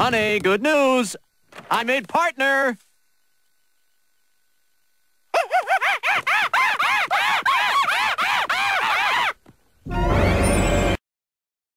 Honey, good news! i made partner!